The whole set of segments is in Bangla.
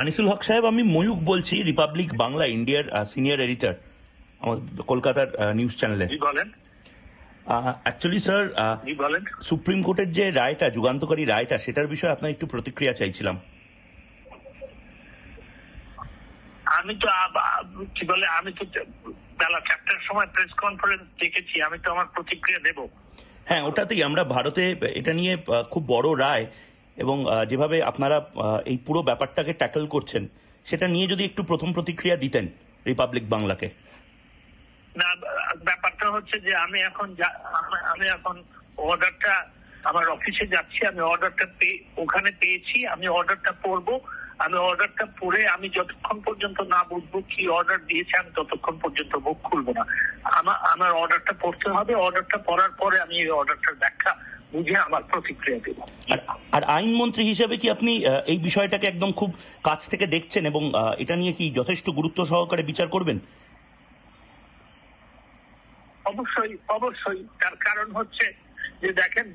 আনিসুল হক সাহেব আমি ময়ুক বলছি রিপাবলিক বাংলা ইন্ডিয়ার সিনিয়র এডিটর কলকাতার নিউজ চ্যানেলে অ্যাকচুয়ালি স্যার সুপ্রিম কোর্টের যে রায়টা যুগান্তকারী রায়টা সেটার বিষয়ে আপনার একটু প্রতিক্রিয়া চাইছিলাম আমি তো কি বলে আমি তো বেলা চারটার সময় প্রেস কনফারেন্স দেখেছি আমি তো আমার প্রতিক্রিয়া দেব হ্যাঁ ওটাতেই আমরা ভারতে এটা নিয়ে খুব বড় রায় এবং যেভাবে আপনারা এই পুরো ব্যাপারটাকে ট্যাকল করছেন সেটা নিয়ে যদি একটু প্রথম প্রতিক্রিয়া দিতেন রিপাবলিক বাংলাকে না ব্যাপারটা হচ্ছে যে আমি এখন আমি এখন অর্ডারটা আমার অফিসে যাচ্ছি আমি অর্ডারটা ওখানে পেয়েছি আমি অর্ডারটা পড়বো আমি অর্ডারটা পড়ে আমি যতক্ষণ পর্যন্ত না বুঝবো কি অর্ডার দিয়েছে আমি ততক্ষণ পর্যন্ত মুখ খুলবো না আমার আমার অর্ডারটা পড়তে হবে অর্ডারটা পড়ার পরে আমি এই অর্ডারটার ব্যাখ্যা বুঝে আমার প্রতিক্রিয়া দেব আর আইনমন্ত্রী হিসেবে কি আপনি এই বিষয়টাকে একদম খুব কাছ থেকে দেখছেন এবং এটা নিয়ে কি যথেষ্ট গুরুত্ব সহকারে বিচার করবেন অবশ্যই অবশ্যই তার কারণ হচ্ছে যে দেখেন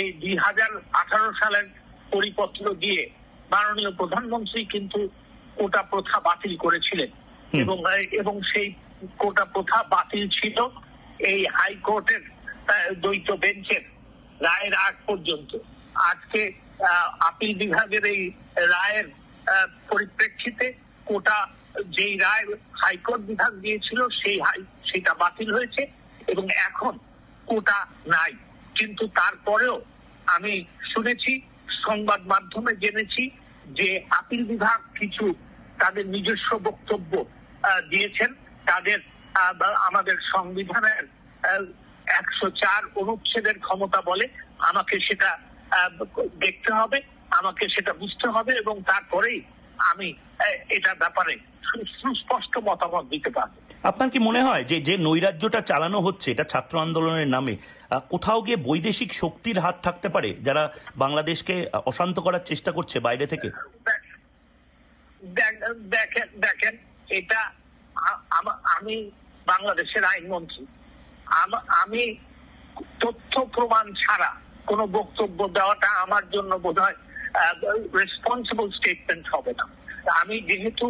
এই দুই হাজার আঠারো সালের পরিপত্র দিয়ে মাননীয় প্রধানমন্ত্রী কিন্তু কোটা প্রথা বাতিল করেছিলেন এবং এবং সেই কোটা প্রথা বাতিল ছিল এই হাইকোর্টের দ্বৈত বেঞ্চের রায়ের আগ পর্যন্ত আজকে আপিল বিভাগের এই রায়ের পরিপ্রেক্ষিতে কোটা যেই রায় হাইকোর্ট বিভাগ দিয়েছিল সেই হাই সেটা বাতিল হয়েছে এবং এখন কোটা নাই কিন্তু তারপরেও আমি শুনেছি সংবাদ মাধ্যমে জেনেছি যে আপিল বিভাগ কিছু তাদের নিজস্ব বক্তব্য দিয়েছেন তাদের আমাদের সংবিধানের একশো চার অনুচ্ছেদের ক্ষমতা বলে আমাকে সেটা দেখতে হবে আমাকে সেটা বুঝতে হবে এবং তারপরেই আমি এটা ব্যাপারে সুস্পষ্ট মতামত দিতে পারবো আপনার কি মনে হয় যে যে নৈরাজ্যটা চালানো হচ্ছে এটা ছাত্র আন্দোলনের নামে কোথাও গিয়ে বৈদেশিক শক্তির হাত থাকতে পারে যারা বাংলাদেশকে অশান্ত করার চেষ্টা করছে বাইরে থেকে দেখেন দেখেন এটা আমি বাংলাদেশের আইনমন্ত্রী আমি তথ্য প্রমাণ ছাড়া কোনো বক্তব্য দেওয়াটা আমার জন্য বোধ হয় রেসপন্সিবল স্টেটমেন্ট হবে না আমি যেহেতু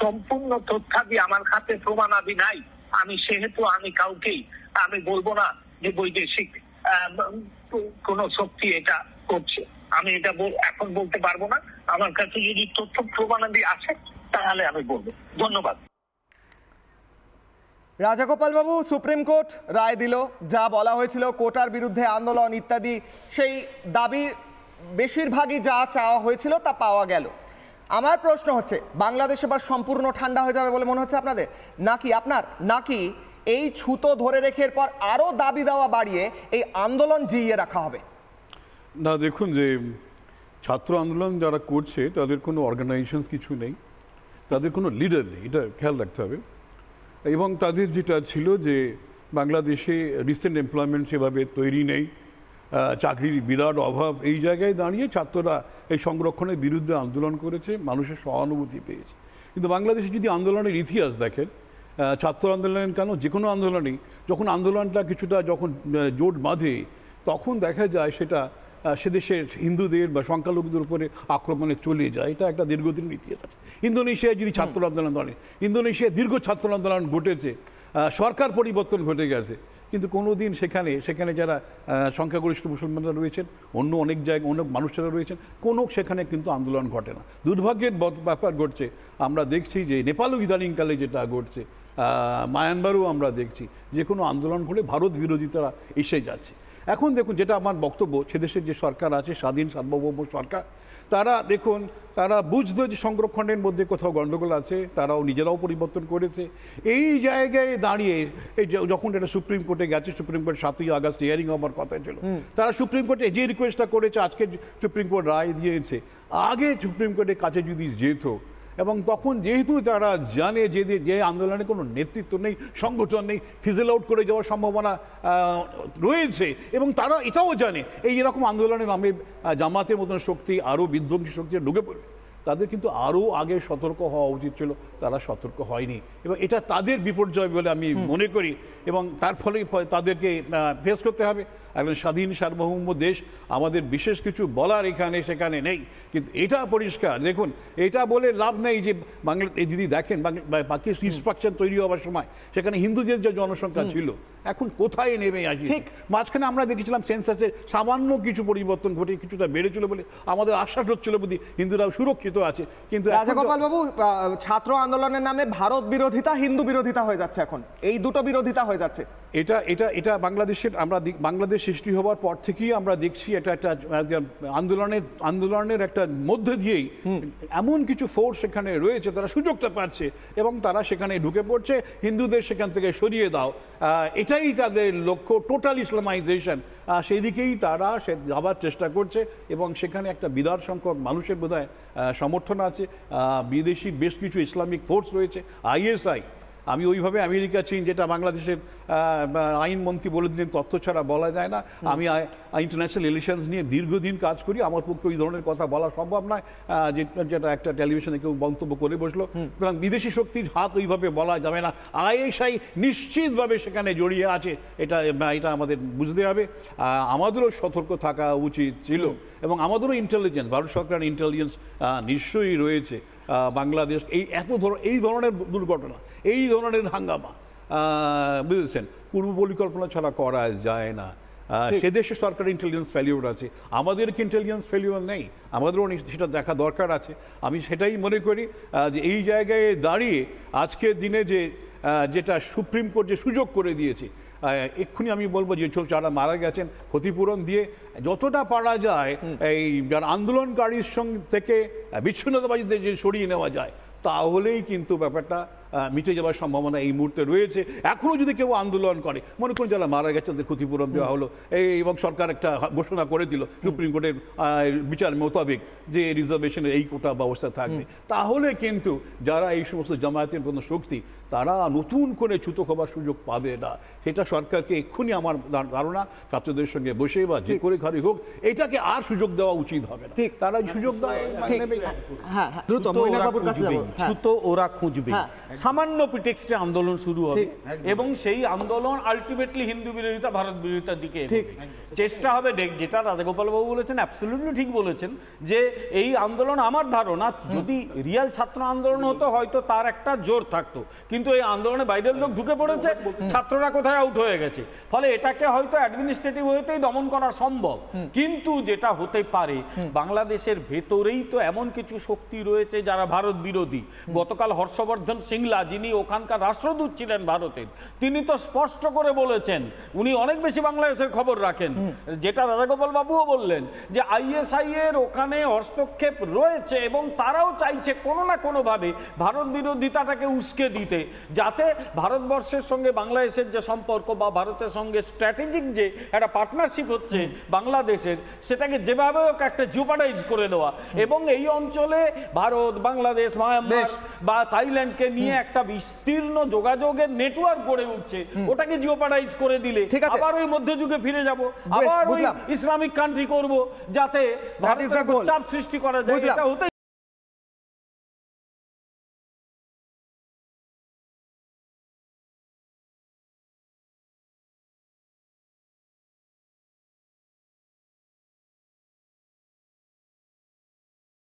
সম্পূর্ণ তথ্যাদি আমার হাতে প্রমাণাদি নাই আমি সেহেতু আমি কাউকেই আমি বলবো না যে বৈদেশিক কোন শক্তি এটা করছে আমি এটা এখন বলতে পারবো না আমার কাছে যদি তথ্য প্রমাণাদি আছে তাহলে আমি বলবো ধন্যবাদ রাজাগোপালবাবু সুপ্রিম কোর্ট রায় দিল যা বলা হয়েছিল কোটার বিরুদ্ধে আন্দোলন ইত্যাদি সেই দাবির বেশিরভাগই যা চাওয়া হয়েছিল তা পাওয়া গেল আমার প্রশ্ন হচ্ছে বাংলাদেশ এবার সম্পূর্ণ ঠান্ডা হয়ে যাবে বলে মনে হচ্ছে আপনাদের নাকি আপনার নাকি এই ছুতো ধরে রেখে পর আরও দাবি দেওয়া বাড়িয়ে এই আন্দোলন জিইয়ে রাখা হবে না দেখুন যে ছাত্র আন্দোলন যারা করছে তাদের কোনো অর্গানাইজেশন কিছু নেই তাদের কোনো লিডার নেই এটা খেয়াল রাখতে হবে এবং তাদের যেটা ছিল যে বাংলাদেশে রিসেন্ট এমপ্লয়মেন্ট সেভাবে তৈরি নেই চাকরির বিরাট অভাব এই জায়গায় দাঁড়িয়ে ছাত্ররা এই সংরক্ষণের বিরুদ্ধে আন্দোলন করেছে মানুষের সহানুভূতি পেয়েছে কিন্তু বাংলাদেশে যদি আন্দোলনের ইতিহাস দেখেন ছাত্র আন্দোলন কেন যে কোনো আন্দোলনেই যখন আন্দোলনটা কিছুটা যখন জোট বাঁধে তখন দেখা যায় সেটা সেদেশের হিন্দুদের বা সংখ্যালঘুদের উপরে আক্রমণে চলে যায় এটা একটা দীর্ঘদিন ইতিহাস আছে ইন্দোনেশিয়ায় যদি ছাত্র আন্দোলন ধরে ইন্দোনেশিয়ায় দীর্ঘ ছাত্র আন্দোলন ঘটেছে সরকার পরিবর্তন ঘটে গেছে কিন্তু কোনো দিন সেখানে সেখানে যারা সংখ্যাগরিষ্ঠ মুসলমানরা রয়েছেন অন্য অনেক জায়গায় অনেক মানুষেরা রয়েছেন কোনো সেখানে কিন্তু আন্দোলন ঘটে না দুর্ভাগ্যের ব্যাপার ঘটছে আমরা দেখছি যে নেপালও ইদানিংকালে যেটা ঘটছে মায়ানমারও আমরা দেখছি যে কোনো আন্দোলন হলে ভারত বিরোধিতারা এসে যাচ্ছে এখন দেখুন যেটা আমার বক্তব্য সেদেশের যে সরকার আছে স্বাধীন সার্বভৌম সরকার তারা দেখুন তারা বুঝতো যে সংরক্ষণের মধ্যে কোথাও গণ্ডগোল আছে তারাও নিজেরাও পরিবর্তন করেছে এই জায়গায় দাঁড়িয়ে এই যখন এটা সুপ্রিম কোর্টে গেছে সুপ্রিম কোর্ট সাতই আগস্ট হিয়ারিং হওয়ার কথা ছিল তারা সুপ্রিম কোর্টে যে রিকোয়েস্টটা করেছে আজকে সুপ্রিম কোর্ট রায় দিয়েছে আগে সুপ্রিম কোর্টের কাছে যদি যেত এবং তখন যেহেতু তারা জানে যে যে আন্দোলনে কোনো নেতৃত্ব নেই সংগঠন নেই ফিজেল আউট করে যাওয়ার সম্ভাবনা রয়েছে এবং তারা এটাও জানে এই এরকম আন্দোলনের নামে জামাতের মতন শক্তি আরও বিধ্বংসী শক্তি ঢুকে পড়বে তাদের কিন্তু আরও আগে সতর্ক হওয়া উচিত ছিল তারা সতর্ক হয়নি এবং এটা তাদের বিপর্যয় বলে আমি মনে করি এবং তার ফলে তাদেরকে ফেস করতে হবে একজন স্বাধীন সার্বভৌম দেশ আমাদের বিশেষ কিছু বলার এখানে সেখানে নেই কিন্তু এটা পরিষ্কার দেখুন এটা বলে লাভ নেই যে বাংলা যদি দেখেন বাকি ইনস্ট্রাকশন তৈরি হওয়ার সময় সেখানে হিন্দুদের যে জনসংখ্যা ছিল এখন কোথায় নেমে আসি ঠিক মাঝখানে আমরা দেখেছিলাম সেন্সাসের সামান্য কিছু পরিবর্তন ঘটে কিছুটা বেড়েছিল বলে আমাদের আশ্বাস হচ্ছিল বুঝি হিন্দুরাও সুরক্ষিত আছে কিন্তু রাজাগোপাল বাবু ছাত্র আন্দোলনের নামে ভারত বিরোধিতা হিন্দু বিরোধিতা হয়ে যাচ্ছে এখন এই দুটো বিরোধিতা হয়ে যাচ্ছে এটা এটা এটা বাংলাদেশের আমরা বাংলাদেশ সৃষ্টি হওয়ার পর থেকেই আমরা দেখছি এটা একটা আন্দোলনের আন্দোলনের একটা মধ্যে দিয়েই এমন কিছু ফোর্স সেখানে রয়েছে তারা সুযোগটা পাচ্ছে এবং তারা সেখানে ঢুকে পড়ছে হিন্দুদের সেখান থেকে সরিয়ে দাও এটা এটাই তাদের লক্ষ্য টোটাল ইসলামাইজেশন সেই দিকেই তারা সে যাবার চেষ্টা করছে এবং সেখানে একটা বিরাট সংখ্যক মানুষের বোধহয় সমর্থন আছে বিদেশি বেশ কিছু ইসলামিক ফোর্স রয়েছে আইএসআই আমি ওইভাবে আমেরিকা চীন যেটা বাংলাদেশের আইনমন্ত্রী বলে দিলেন তথ্য ছাড়া বলা যায় না আমি ইন্টারন্যাশনাল রিলেশনস নিয়ে দীর্ঘদিন কাজ করি আমার পক্ষে ওই ধরনের কথা বলা সম্ভব নয় যেটা একটা টেলিভিশনে কেউ মন্তব্য করে বসলো সুতরাং বিদেশি শক্তির হাত ওইভাবে বলা যাবে না আইএসআই নিশ্চিতভাবে সেখানে জড়িয়ে আছে এটা এটা আমাদের বুঝতে হবে আমাদেরও সতর্ক থাকা উচিত ছিল এবং আমাদেরও ইন্টেলিজেন্স ভারত সরকারের ইন্টেলিজেন্স নিশ্চয়ই রয়েছে বাংলাদেশ এই এত ধরনের এই ধরনের দুর্ঘটনা এই ধরনের হাঙ্গামা বুঝেছেন পূর্ব পরিকল্পনা ছাড়া করা যায় না সে দেশে সরকারের ইন্টেলিজেন্স ফেলিওর আছে আমাদের কি ইন্টেলিজেন্স ফেলিওর নেই আমাদেরও সেটা দেখা দরকার আছে আমি সেটাই মনে করি যে এই জায়গায় দাঁড়িয়ে আজকের দিনে যে যেটা সুপ্রিম কোর্ট যে সুযোগ করে দিয়েছে এক্ষুনি আমি বলবো যে যারা মারা গেছেন ক্ষতিপূরণ দিয়ে যতটা পারা যায় এই যারা আন্দোলনকারীর সঙ্গে থেকে বিচ্ছিন্নতাবাদীদের যে সরিয়ে নেওয়া যায় তাহলেই কিন্তু ব্যাপারটা মিটে যাওয়ার সম্ভাবনা এই মুহূর্তে রয়েছে এখনও যদি কেউ আন্দোলন করে মনে করুন যারা মারা গেছে তাদের ক্ষতিপূরণ দেওয়া হলো এই এবং সরকার একটা ঘোষণা করে দিল সুপ্রিম কোর্টের বিচার মোতাবেক যে রিজার্ভেশনের এই কোটা ব্যবস্থা থাকবে তাহলে কিন্তু যারা এই সমস্ত জামায়াতের কোনো শক্তি তারা নতুন করে ছুতো খাবার সুযোগ পাবে না সেটা সরকারকে এক্ষুনি আমার ধারণা ছাত্রদের সঙ্গে বসে বা যে করে ঘরে হোক এটাকে আর সুযোগ দেওয়া উচিত হবে ঠিক তারা সুযোগ হ্যাঁ, মানে হ্যাঁ, হ্যাঁ। দেয় ওরা খুঁজবে সামান্য পিটেক্সটে আন্দোলন শুরু হবে এবং সেই আন্দোলন আলটিমেটলি হিন্দু বিরোধিতা ভারত বিরোধিতার দিকে চেষ্টা হবে যেটা রাজাগোপালবাবু বলেছেন অ্যাবসলিউটলি ঠিক বলেছেন যে এই আন্দোলন আমার ধারণা যদি রিয়াল ছাত্র আন্দোলন হতো হয়তো তার একটা জোর থাকতো কিন্তু এই আন্দোলনে বাইরের লোক ঢুকে পড়েছে ছাত্ররা কোথায় আউট হয়ে গেছে ফলে এটাকে হয়তো অ্যাডমিনিস্ট্রেটিভ হয়েতেই দমন করা সম্ভব কিন্তু যেটা হতে পারে বাংলাদেশের ভেতরেই তো এমন কিছু শক্তি রয়েছে যারা ভারত বিরোধী গতকাল হর্ষবর্ধন সিংলা যিনি ওখানকার রাষ্ট্রদূত ছিলেন ভারতের তিনি তো স্পষ্ট করে বলেছেন উনি অনেক বেশি বাংলাদেশের খবর রাখেন যেটা রাজাগোপাল বাবুও বললেন যে আইএসআই এর ওখানে হস্তক্ষেপ রয়েছে এবং তারাও চাইছে কোনো না কোনোভাবে ভারত বিরোধিতাটাকে উস্কে দিতে যাতে ভারতবর্ষের সঙ্গে বাংলাদেশের যে সম্পর্ক বা ভারতের সঙ্গে স্ট্র্যাটেজিক যে একটা পার্টনারশিপ হচ্ছে বাংলাদেশের সেটাকে যেভাবে হোক একটা জুপারাইজ করে দেওয়া এবং এই অঞ্চলে ভারত বাংলাদেশ মায়ানমার বা থাইল্যান্ডকে নিয়ে একটা বিস্তীর্ণ যোগাযোগের নেটওয়ার্ক গড়ে উঠছে ওটাকে জিওপারাইজ করে দিলে আবার ওই মধ্যযুগে ফিরে যাব আবার ওই ইসলামিক কান্ট্রি করব যাতে ভারতের চাপ সৃষ্টি করা যায় এটা হতে